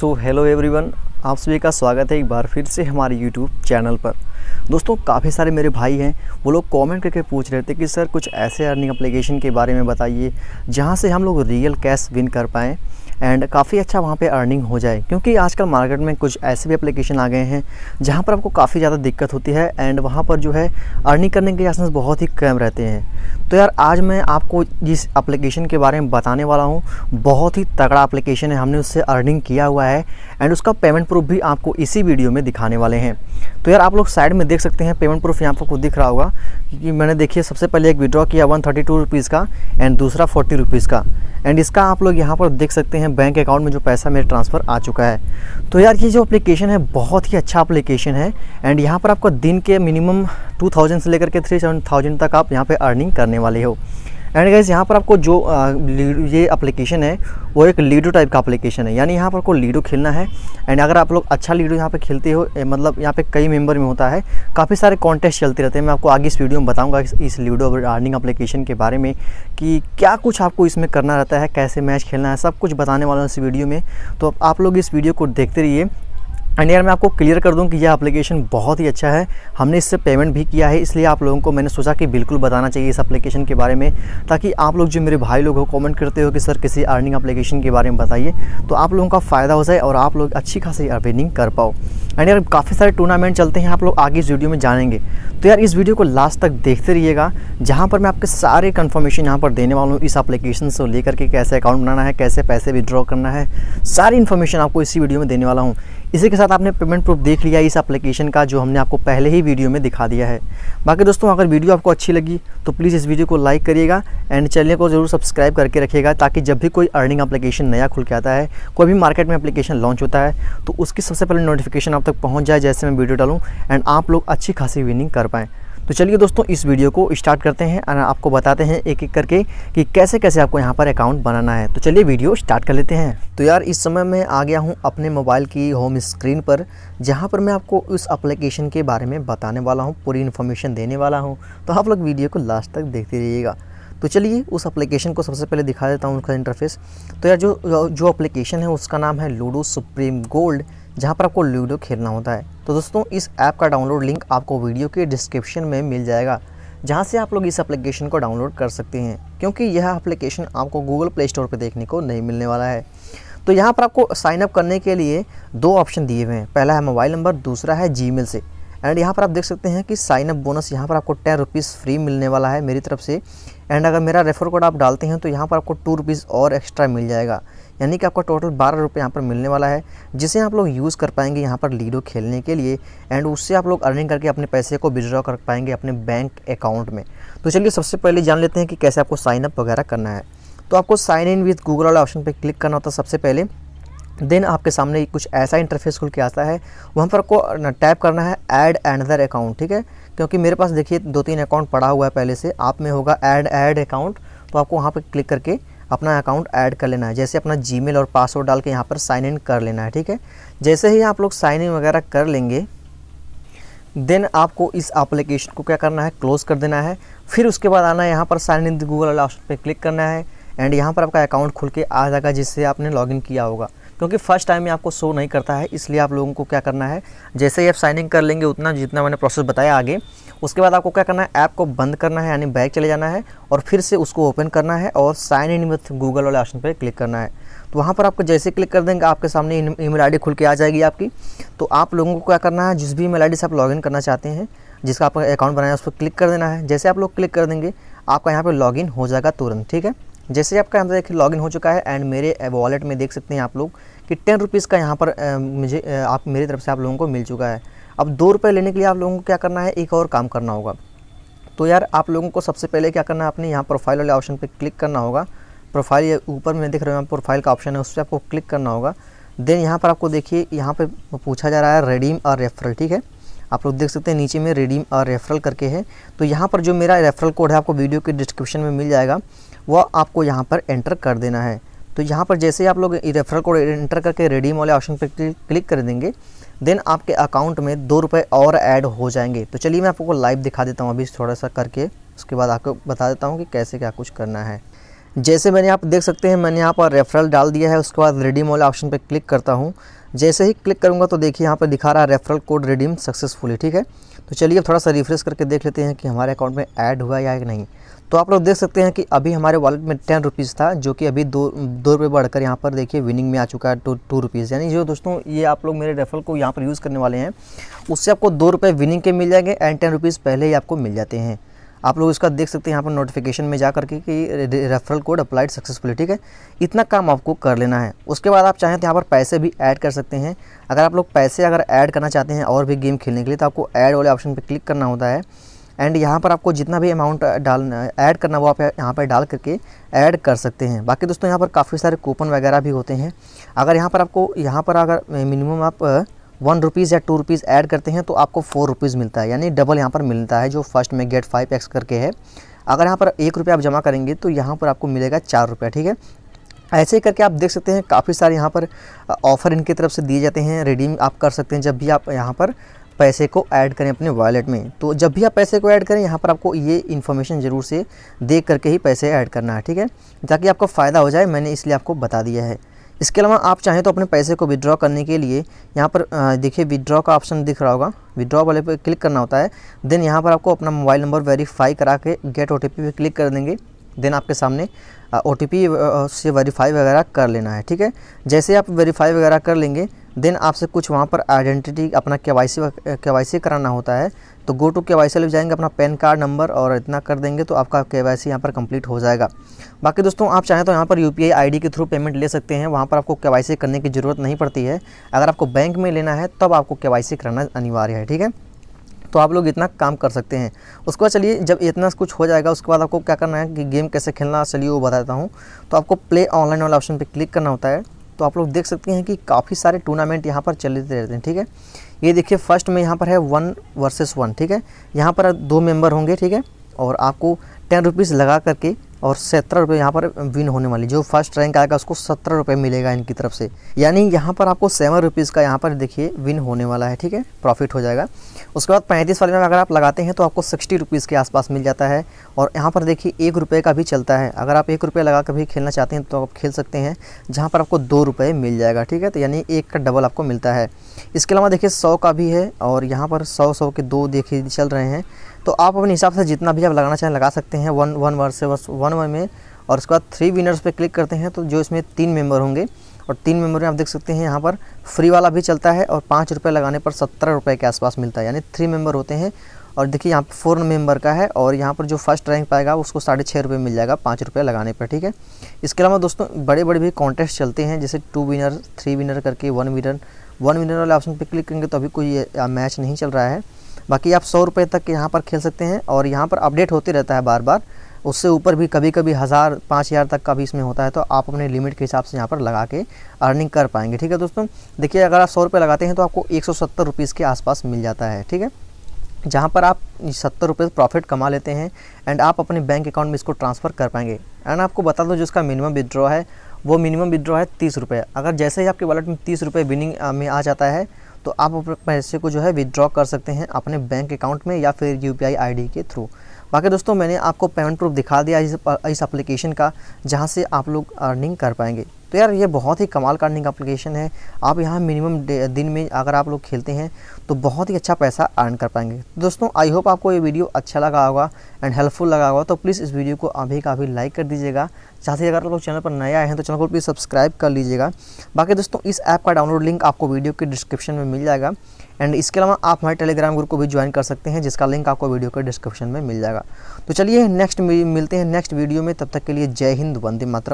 so hello everyone आप सभी का स्वागत है एक बार फिर से हमारे यूट्यूब चैनल पर दोस्तों काफ़ी सारे मेरे भाई हैं वो लोग कमेंट करके पूछ रहे थे कि सर कुछ ऐसे अर्निंग एप्लीकेशन के बारे में बताइए जहां से हम लोग रियल कैश विन कर पाएँ एंड काफ़ी अच्छा वहाँ पे अर्निंग हो जाए क्योंकि आजकल मार्केट में कुछ ऐसे भी एप्लीकेशन आ गए हैं जहाँ पर आपको काफ़ी ज़्यादा दिक्कत होती है एंड वहाँ पर जो है अर्निंग करने के चांसेस बहुत ही कम रहते हैं तो यार आज मैं आपको जिस एप्लीकेशन के बारे में बताने वाला हूँ बहुत ही तगड़ा एप्लीकेशन है हमने उससे अर्निंग किया हुआ है एंड उसका पेमेंट प्रूफ भी आपको इसी वीडियो में दिखाने वाले हैं तो यार आप लोग साइड में देख सकते हैं पेमेंट प्रूफ यहाँ पर खुद दिख रहा होगा क्योंकि मैंने देखिए सबसे पहले एक विड्रॉ किया वन थर्टी टू रुपीज़ का एंड दूसरा फोर्टी रुपीज़ का एंड इसका आप लोग यहाँ पर देख सकते हैं हैं बैंक अकाउंट में जो पैसा मेरे ट्रांसफ़र आ चुका है तो यार ये जो एप्लीकेशन है बहुत ही अच्छा एप्लीकेशन है एंड यहाँ पर आपको दिन के मिनिमम 2000 से लेकर के 3000 तक आप यहाँ पर अर्निंग करने वाले हो एंड गाइज यहाँ पर आपको जो आ, ये एप्लीकेशन है वो एक लीडो टाइप का एप्लीकेशन है यानी यहाँ पर आपको लीडो खेलना है एंड अगर आप लोग अच्छा लीडो यहाँ पे खेलते हो ए, मतलब यहाँ पे कई मेंबर में होता है काफ़ी सारे कॉन्टेस्ट चलते रहते हैं मैं आपको आगे इस वीडियो में बताऊँगा इस, लीडो अर्निंग अप्लीकेशन के बारे में कि क्या कुछ आपको इसमें करना रहता है कैसे मैच खेलना है सब कुछ बताने वाला हूँ इस वीडियो में तो आप लोग इस वीडियो को देखते रहिए एंड यार मैं आपको क्लियर कर दूं कि यह एप्लीकेशन बहुत ही अच्छा है हमने इससे पेमेंट भी किया है इसलिए आप लोगों को मैंने सोचा कि बिल्कुल बताना चाहिए इस एप्लीकेशन के बारे में ताकि आप लोग जो मेरे भाई लोग हो कमेंट करते हो कि सर किसी अर्निंग एप्लीकेशन के बारे में बताइए तो आप लोगों का फ़ायदा हो जाए और आप लोग अच्छी खासी अर्निंग कर पाओ एंड यार काफ़ी सारे टूर्नामेंट चलते हैं आप लोग आगे इस वीडियो में जानेंगे तो यार इस वीडियो को लास्ट तक देखते रहिएगा जहाँ पर मैं आपके सारे कन्फर्मेशन यहाँ पर देने वाला हूँ इस एप्लीकेशन से लेकर के कैसे अकाउंट बनाना है कैसे पैसे विदड्रॉ करना है सारी इन्फॉर्मेशन आपको इसी वीडियो में देने वाला हूँ इसी के साथ आपने पेमेंट प्रूफ देख लिया इस एप्लीकेशन का जो हमने आपको पहले ही वीडियो में दिखा दिया है बाकी दोस्तों अगर वीडियो आपको अच्छी लगी तो प्लीज़ इस वीडियो को लाइक करिएगा एंड चैनल को ज़रूर सब्सक्राइब करके रखिएगा ताकि जब भी कोई अर्निंग एप्लीकेशन नया खुल के आता है कोई भी मार्केट में एप्लीकेशन लॉन्च होता है तो उसकी सबसे पहले नोटिफिकेशन आप तक पहुँच जाए जैसे मैं वीडियो डालूँ एंड आप लोग अच्छी खासी विनिंग कर पाएँ तो चलिए दोस्तों इस वीडियो को स्टार्ट करते हैं और आपको बताते हैं एक एक करके कि कैसे कैसे आपको यहाँ पर अकाउंट बनाना है तो चलिए वीडियो स्टार्ट कर लेते हैं तो यार इस समय मैं आ गया हूँ अपने मोबाइल की होम स्क्रीन पर जहाँ पर मैं आपको उस एप्लीकेशन के बारे में बताने वाला हूँ पूरी इन्फॉर्मेशन देने वाला हूँ तो आप लोग वीडियो को लास्ट तक देखते रहिएगा तो चलिए उस एप्लीकेशन को सबसे पहले दिखा देता हूँ उसका इंटरफेस तो यार जो जो एप्लीकेशन है उसका नाम है लूडो सुप्रीम गोल्ड जहाँ पर आपको लूडो खेलना होता है तो दोस्तों इस ऐप का डाउनलोड लिंक आपको वीडियो के डिस्क्रिप्शन में मिल जाएगा जहाँ से आप लोग इस एप्लीकेशन को डाउनलोड कर सकते हैं क्योंकि यह एप्लीकेशन आपको गूगल प्ले स्टोर पर देखने को नहीं मिलने वाला है तो यहाँ पर आपको साइनअप करने के लिए दो ऑप्शन दिए हुए हैं पहला है मोबाइल नंबर दूसरा है जी से एंड यहाँ पर आप देख सकते हैं कि साइनअप बोनस यहाँ पर आपको टेन रुपीज़ फ्री मिलने वाला है मेरी तरफ से एंड अगर मेरा रेफर कोड आप डालते हैं तो यहाँ पर आपको टू रुपीज़ और एक्स्ट्रा मिल जाएगा यानी कि आपका टोटल बारह रुपये यहाँ पर मिलने वाला है जिसे आप लोग यूज़ कर पाएंगे यहाँ पर लीडो खेलने के लिए एंड उससे आप लोग अर्निंग करके अपने पैसे को विड्रॉ कर पाएंगे अपने बैंक अकाउंट में तो चलिए सबसे पहले जान लेते हैं कि कैसे आपको साइनअप वगैरह करना है तो आपको साइन इन विथ गूगल वाला ऑप्शन पर क्लिक करना होता है सबसे पहले देन आपके सामने कुछ ऐसा इंटरफेस खुल के आता है वहाँ पर आपको टैप करना है ऐड एंडर अकाउंट ठीक है क्योंकि मेरे पास देखिए दो तीन अकाउंट पड़ा हुआ है पहले से आप में होगा ऐड ऐड अकाउंट तो आपको वहाँ पर क्लिक करके अपना अकाउंट ऐड कर लेना है जैसे अपना जीमेल और पासवर्ड डाल के यहाँ पर साइन इन कर लेना है ठीक है जैसे ही आप लोग साइन इन वगैरह कर लेंगे देन आपको इस एप्लीकेशन को क्या करना है क्लोज़ कर देना है फिर उसके बाद आना है यहाँ पर साइन इन गूगल ऑप्शन पर क्लिक करना है एंड यहाँ पर आपका अकाउंट खुल के आ जाएगा जिससे आपने लॉगिन किया होगा क्योंकि फर्स्ट टाइम में आपको शो नहीं करता है इसलिए आप लोगों को क्या करना है जैसे ही आप साइनिंग कर लेंगे उतना जितना मैंने प्रोसेस बताया आगे उसके बाद आपको क्या करना है ऐप को बंद करना है यानी बैक चले जाना है और फिर से उसको ओपन करना है और साइन इन विथ गूगल वाले ऑप्शन पर क्लिक करना है तो वहाँ पर आपको जैसे क्लिक कर देंगे आपके सामने ईमेल आईडी खुल के आ जाएगी आपकी तो आप लोगों को क्या करना है जिस भी ईमेल आईडी से आप लॉगिन करना चाहते हैं जिसका आपका अकाउंट बनाया है उस पर क्लिक कर देना है जैसे आप लोग क्लिक कर देंगे आपका यहाँ पर लॉगिन हो जाएगा तुरंत ठीक है जैसे आपका यहाँ देखिए लॉगिन हो चुका है एंड मेरे वॉलेट में देख सकते हैं आप लोग कि टेन रुपीज़ का यहाँ पर मुझे आप मेरी तरफ से आप लोगों को मिल चुका है अब दो रुपये लेने के लिए आप लोगों को क्या करना है एक और काम करना होगा तो यार आप लोगों को सबसे पहले क्या करना है अपने यहाँ प्रोफाइल वाले ऑप्शन पर क्लिक करना होगा प्रोफाइल ऊपर में देख रहे हो प्रोफाइल का ऑप्शन है उस पर आपको क्लिक करना होगा देन यहाँ पर आपको देखिए यहाँ पर पूछा जा रहा है रेडीम और रेफरल ठीक है आप लोग देख सकते हैं नीचे में रेडीम और रेफरल करके है तो यहाँ पर जो मेरा रेफरल कोड है आपको वीडियो के डिस्क्रिप्शन में मिल जाएगा वह आपको यहाँ पर एंटर कर देना है तो यहाँ पर जैसे ही आप लोग रेफरल कोड एंटर करके रेडीम वाले ऑप्शन पर क्लिक कर देंगे देन आपके अकाउंट में दो रुपये और ऐड हो जाएंगे तो चलिए मैं आपको लाइव दिखा देता हूँ अभी थोड़ा सा करके उसके बाद आपको बता देता हूँ कि कैसे क्या कुछ करना है जैसे मैंने आप देख सकते हैं मैंने यहाँ पर रेफरल डाल दिया है उसके बाद रिडीम वाले ऑप्शन पर क्लिक करता हूँ जैसे ही क्लिक करूँगा तो देखिए यहाँ पर दिखा रहा है रेफरल कोड रिडीम सक्सेसफुली ठीक है तो चलिए अब थोड़ा सा रिफ्रेश करके देख लेते हैं कि हमारे अकाउंट में ऐड हुआ या नहीं तो आप लोग देख सकते हैं कि अभी हमारे वॉलेट में टेन रुपीज़ था जो कि अभी दो दो रुपये बढ़कर यहाँ पर देखिए विनिंग में आ चुका है टू टू रुपीज़ यानी जो दोस्तों ये आप लोग मेरे रेफरल को यहाँ पर यूज़ करने वाले हैं उससे आपको दो रुपये विनिंग के मिल जाएंगे एंड टेन रुपीज़ पहले ही आपको मिल जाते हैं आप लोग इसका देख सकते हैं यहाँ पर नोटिफिकेशन में जा करके कि रेफरल कोड अप्लाइड सक्सेसफुली ठीक है इतना काम आपको कर लेना है उसके बाद आप चाहें तो यहाँ पर पैसे भी ऐड कर सकते हैं अगर आप लोग पैसे अगर ऐड करना चाहते हैं और भी गेम खेलने के लिए तो आपको ऐड वाले ऑप्शन पर क्लिक करना होता है एंड यहाँ पर आपको जितना भी अमाउंट डाल ऐड करना वो आप यहाँ पर डाल करके ऐड कर सकते हैं बाकी दोस्तों यहाँ पर काफ़ी सारे कूपन वगैरह भी होते हैं अगर यहाँ पर आपको यहाँ पर अगर मिनिमम आप वन रुपीज़ या टू रुपीज़ ऐड करते हैं तो आपको फोर रुपीज़ मिलता है यानी डबल यहाँ पर मिलता है जो फर्स्ट में गेट फाइव एक्स करके है अगर यहाँ पर एक रुपया आप जमा करेंगे तो यहाँ पर आपको मिलेगा चार रुपया ठीक है ऐसे ही करके आप देख सकते हैं काफ़ी सारे यहाँ पर ऑफ़र इनकी तरफ से दिए जाते हैं रिडीम आप कर सकते हैं जब भी आप यहाँ पर पैसे को ऐड करें अपने वॉलेट में तो जब भी आप पैसे को ऐड करें यहाँ पर आपको ये इन्फॉर्मेशन ज़रूर से देख करके ही पैसे ऐड करना है ठीक है ताकि आपको फ़ायदा हो जाए मैंने इसलिए आपको बता दिया है इसके अलावा आप चाहें तो अपने पैसे को विदड्रॉ करने के लिए यहाँ पर देखिए विदड्रॉ का ऑप्शन दिख रहा होगा विदड्रॉ वाले पर क्लिक करना होता है देन यहाँ पर आपको अपना मोबाइल नंबर वेरीफाई करा के get O T P click कर देंगे देन आपके सामने ओ टी पी से वेरीफाई वगैरह कर लेना है ठीक है जैसे आप वेरीफाई वगैरह कर लेंगे देन आपसे कुछ वहाँ पर आइडेंटिटी अपना के वाई सी के वाई सी कराना होता है तो गो टू के वाई सी जाएंगे अपना पैन कार्ड नंबर और इतना कर देंगे तो आपका के वाई सी यहाँ पर कंप्लीट हो जाएगा बाकी दोस्तों आप चाहें तो यहाँ पर U P I I D के थ्रू पेमेंट ले सकते हैं वहाँ पर आपको के वाई सी करने की ज़रूरत नहीं पड़ती है अगर आपको बैंक में लेना है तब आपको के वाई सी कराना अनिवार्य है ठीक है तो आप लोग इतना काम कर सकते हैं उसके बाद चलिए जब इतना कुछ हो जाएगा उसके बाद आपको क्या करना है कि गेम कैसे खेलना चलिए वो बताता हूँ तो आपको प्ले ऑनलाइन वाला ऑप्शन पर क्लिक करना होता है तो आप लोग देख सकते हैं कि काफ़ी सारे टूर्नामेंट यहाँ पर चलते रहते हैं ठीक है ये देखिए फर्स्ट में यहाँ पर है वन वर्सेस वन ठीक है यहाँ पर दो मेंबर होंगे ठीक है और आपको टेन रुपीज़ लगा करके और सत्रह रुपये यहाँ पर विन होने वाली जो फर्स्ट रैंक आएगा उसको सत्रह रुपये मिलेगा इनकी तरफ से यानी यहाँ पर आपको सेवन रुपीज़ का यहाँ पर देखिए विन होने वाला है ठीक है प्रॉफिट हो जाएगा उसके बाद पैंतीस वाले में अगर आप लगाते हैं तो आपको सिक्सटी रुपीज़ के आसपास मिल जाता है और यहाँ पर देखिए एक रुपये का भी चलता है अगर आप एक रुपये लगा कर भी खेलना चाहते हैं तो आप खेल सकते हैं जहाँ पर आपको दो रुपये मिल जाएगा ठीक है तो यानी एक का डबल आपको मिलता है इसके अलावा देखिए सौ का भी है और यहाँ पर सौ सौ के दो देखिए चल रहे हैं तो आप अपने हिसाब से जितना भी आप लगाना चाहें लगा सकते हैं वन वन वर्ड से बस वन वन में और उसके बाद थ्री विनर्स पे क्लिक करते हैं तो जो इसमें तीन मेंबर होंगे और तीन मेंबर में आप देख सकते हैं यहाँ पर फ्री वाला भी चलता है और पाँच रुपये लगाने पर सत्रह रुपये के आसपास मिलता है यानी थ्री मेंबर होते हैं और देखिए यहाँ पर फोर मेंबर का है और यहाँ पर जो फर्स्ट रैंक पाएगा उसको साढ़े छः रुपये मिल जाएगा पाँच रुपये लगाने पर ठीक है इसके अलावा दोस्तों बड़े बड़े भी कॉन्टेस्ट चलते हैं जैसे टू विनर थ्री विनर करके वन विनर वन विनर वाले ऑप्शन पर क्लिक करेंगे तो अभी कोई मैच नहीं चल रहा है बाकी आप सौ रुपये तक यहाँ पर खेल सकते हैं और यहाँ पर अपडेट होते रहता है बार बार उससे ऊपर भी कभी कभी हज़ार पाँच हज़ार तक का भी इसमें होता है तो आप अपने लिमिट के हिसाब से यहाँ पर लगा के अर्निंग कर पाएंगे ठीक है दोस्तों देखिए अगर आप सौ रुपये लगाते हैं तो आपको एक सौ सत्तर रुपीज़ के आसपास मिल जाता है ठीक है जहाँ पर आप सत्तर रुपये प्रॉफिट कमा लेते हैं एंड आप अपने बैंक अकाउंट में इसको ट्रांसफ़र कर पाएंगे एंड आपको बता दूँ जिसका मिनिमम विदड्रॉ है वो मिनिमम विदड्रॉ है तीस रुपये अगर जैसे ही आपके वॉलेट में तीस रुपये विनिंग में आ जाता है तो आप अपने पैसे को जो है विदड्रॉ कर सकते हैं अपने बैंक अकाउंट में या फिर यू पी के थ्रू बाकी दोस्तों मैंने आपको पेमेंट प्रूफ दिखा दिया इस इस एप्लीकेशन का जहाँ से आप लोग अर्निंग कर पाएंगे तो यार ये बहुत ही कमाल का एप्लीकेशन है आप यहाँ मिनिमम दिन में अगर आप लोग खेलते हैं तो बहुत ही अच्छा पैसा अर्न कर पाएंगे तो दोस्तों आई होप आपको ये वीडियो अच्छा लगा होगा एंड हेल्पफुल लगा होगा तो प्लीज़ इस वीडियो को अभी काफ़ी लाइक कर दीजिएगा साथ ही अगर आप लोग चैनल पर नए आए हैं तो चैनल को प्लीज़ सब्सक्राइब कर लीजिएगा बाकी दोस्तों इस ऐप का डाउनलोड लिंक आपको वीडियो के डिस्क्रिप्शन में मिल जाएगा एंड इसके अलावा आप हमारे टेलीग्राम ग्रुप को भी ज्वाइन कर सकते हैं जिसका लिंक आपको वीडियो के डिस्क्रिप्शन में मिल जाएगा तो चलिए नेक्स्ट मिलते हैं नेक्स्ट वीडियो में तब तक के लिए जय हिंद वंदे मातरम